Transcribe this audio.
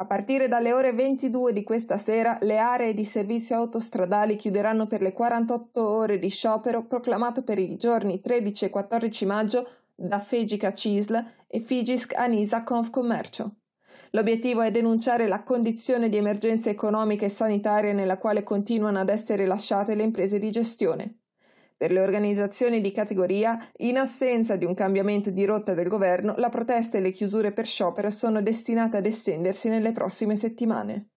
A partire dalle ore 22 di questa sera le aree di servizio autostradali chiuderanno per le 48 ore di sciopero proclamato per i giorni 13 e 14 maggio da Fegica Cisl e Figisk Anisa Confcommercio. L'obiettivo è denunciare la condizione di emergenza economica e sanitaria nella quale continuano ad essere lasciate le imprese di gestione. Per le organizzazioni di categoria, in assenza di un cambiamento di rotta del governo, la protesta e le chiusure per sciopero sono destinate ad estendersi nelle prossime settimane.